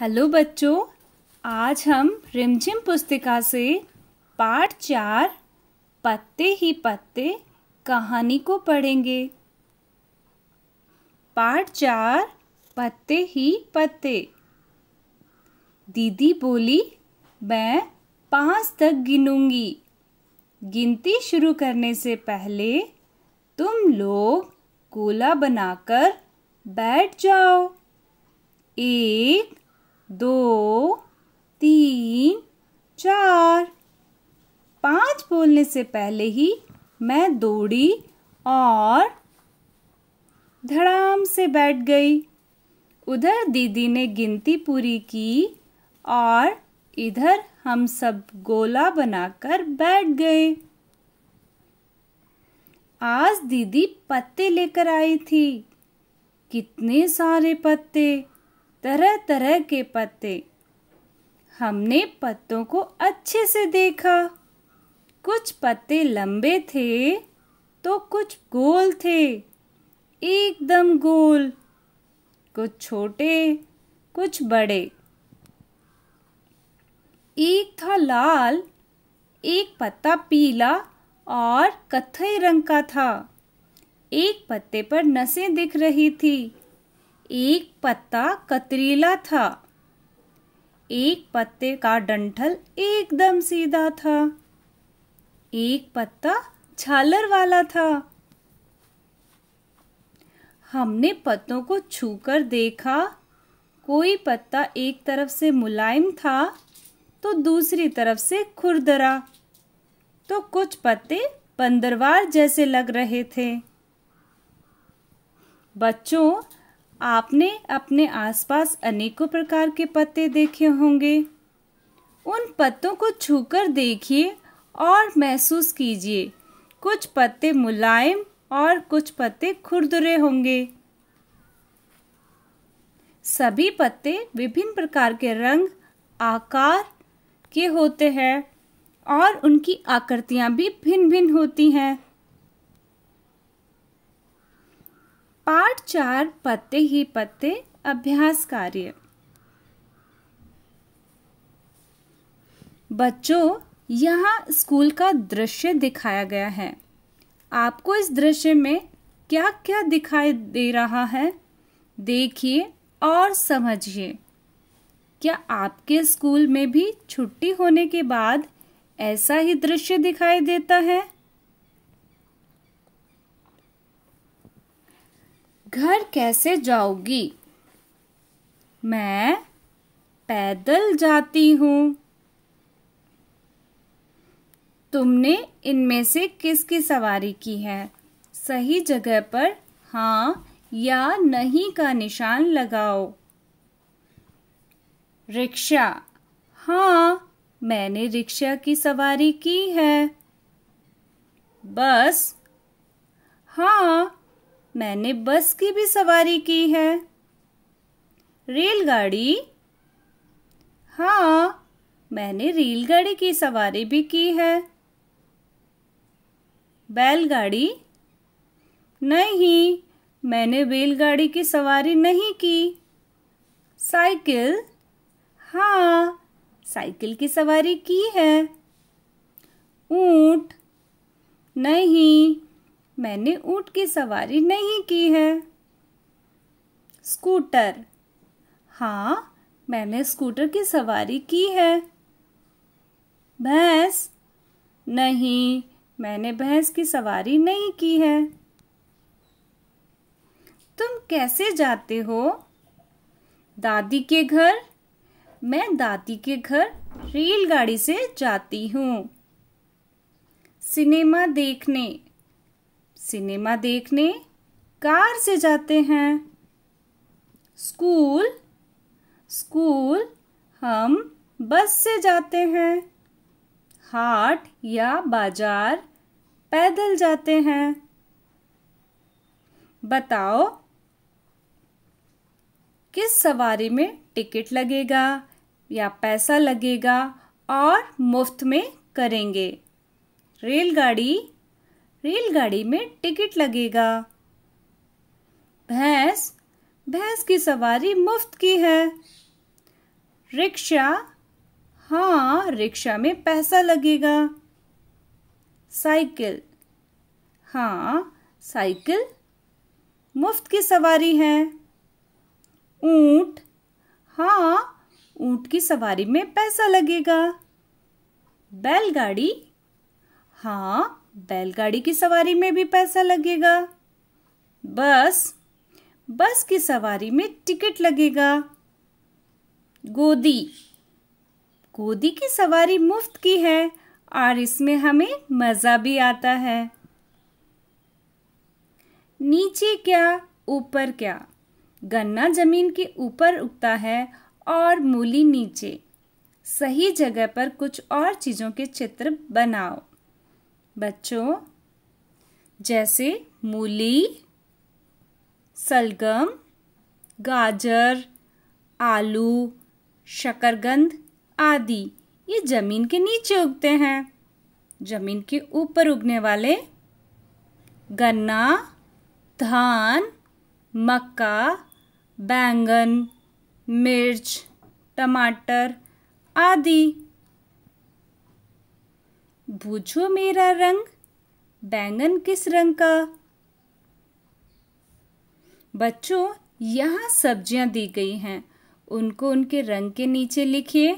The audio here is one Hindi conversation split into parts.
हेलो बच्चों आज हम रिमझिम पुस्तिका से पार्ट चार पत्ते ही पत्ते कहानी को पढ़ेंगे पार्ट चार पत्ते ही पत्ते दीदी बोली मैं पाँच तक गिनूंगी गिनती शुरू करने से पहले तुम लोग गोला बनाकर बैठ जाओ एक दो तीन चार पांच बोलने से पहले ही मैं दौड़ी और धड़ाम से बैठ गई उधर दीदी ने गिनती पूरी की और इधर हम सब गोला बनाकर बैठ गए आज दीदी पत्ते लेकर आई थी कितने सारे पत्ते तरह तरह के पत्ते हमने पत्तों को अच्छे से देखा कुछ पत्ते लंबे थे तो कुछ गोल थे एकदम गोल कुछ छोटे कुछ बड़े एक था लाल एक पत्ता पीला और कथई रंग का था एक पत्ते पर नसें दिख रही थी एक पत्ता कतरीला था एक पत्ते का डंठल एकदम सीधा था एक पत्ता छालर वाला था हमने पत्तों को छूकर देखा कोई पत्ता एक तरफ से मुलायम था तो दूसरी तरफ से खुरदरा तो कुछ पत्ते बंदरवार जैसे लग रहे थे बच्चों आपने अपने आसपास अनेकों प्रकार के पत्ते देखे होंगे उन पत्तों को छूकर देखिए और महसूस कीजिए कुछ पत्ते मुलायम और कुछ पत्ते खुरदुरे होंगे सभी पत्ते विभिन्न प्रकार के रंग आकार के होते हैं और उनकी आकृतियाँ भी भिन्न भिन्न होती हैं पाठ चार पत्ते ही पत्ते अभ्यास कार्य बच्चों यहाँ स्कूल का दृश्य दिखाया गया है आपको इस दृश्य में क्या क्या दिखाई दे रहा है देखिए और समझिए क्या आपके स्कूल में भी छुट्टी होने के बाद ऐसा ही दृश्य दिखाई देता है घर कैसे जाओगी मैं पैदल जाती हूँ तुमने इनमें से किसकी सवारी की है सही जगह पर हाँ या नहीं का निशान लगाओ रिक्शा हाँ मैंने रिक्शा की सवारी की है बस हाँ मैंने बस की भी सवारी की है रेलगाड़ी हाँ मैंने रेलगाड़ी की सवारी भी की है बैलगाड़ी नहीं मैंने बैलगाड़ी की सवारी नहीं की साइकिल हाँ साइकिल की सवारी की है ऊंट नहीं मैंने ऊंट की सवारी नहीं की है स्कूटर हाँ मैंने स्कूटर की सवारी की है भैंस नहीं मैंने भैंस की सवारी नहीं की है तुम कैसे जाते हो दादी के घर मैं दादी के घर रेलगाड़ी से जाती हूँ सिनेमा देखने सिनेमा देखने कार से जाते हैं स्कूल स्कूल हम बस से जाते हैं हाट या बाजार पैदल जाते हैं बताओ किस सवारी में टिकट लगेगा या पैसा लगेगा और मुफ्त में करेंगे रेलगाड़ी रेलगाड़ी में टिकट लगेगा भैंस भैंस की सवारी मुफ्त की है रिक्शा हाँ रिक्शा में पैसा लगेगा साइकिल हाँ साइकिल मुफ्त की सवारी है ऊंट हाँ ऊंट की सवारी में पैसा लगेगा बैलगाड़ी हाँ बैलगाड़ी की सवारी में भी पैसा लगेगा बस बस की सवारी में टिकट लगेगा गोदी गोदी की सवारी मुफ्त की है और इसमें हमें मज़ा भी आता है नीचे क्या ऊपर क्या गन्ना जमीन के ऊपर उगता है और मूली नीचे सही जगह पर कुछ और चीज़ों के चित्र बनाओ बच्चों जैसे मूली सलगम गाजर आलू शकरगंद आदि ये ज़मीन के नीचे उगते हैं ज़मीन के ऊपर उगने वाले गन्ना धान मक्का बैंगन मिर्च टमाटर आदि बूझो मेरा रंग बैंगन किस रंग का बच्चों यहाँ सब्जियाँ दी गई हैं उनको उनके रंग के नीचे लिखिए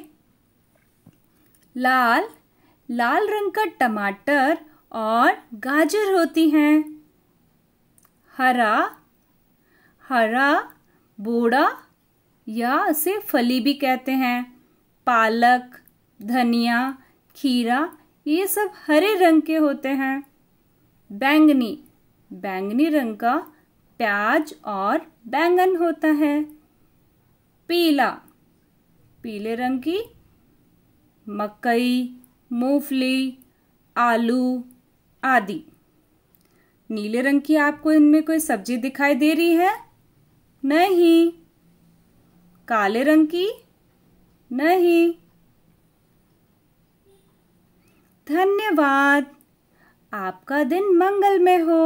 लाल लाल रंग का टमाटर और गाजर होती हैं हरा हरा बोड़ा या इसे फली भी कहते हैं पालक धनिया खीरा ये सब हरे रंग के होते हैं बैंगनी बैंगनी रंग का प्याज और बैंगन होता है पीला पीले रंग की मकई मूंगफली आलू आदि नीले रंग की आपको इनमें कोई सब्जी दिखाई दे रही है नहीं काले रंग की नहीं धन्यवाद आपका दिन मंगलमय हो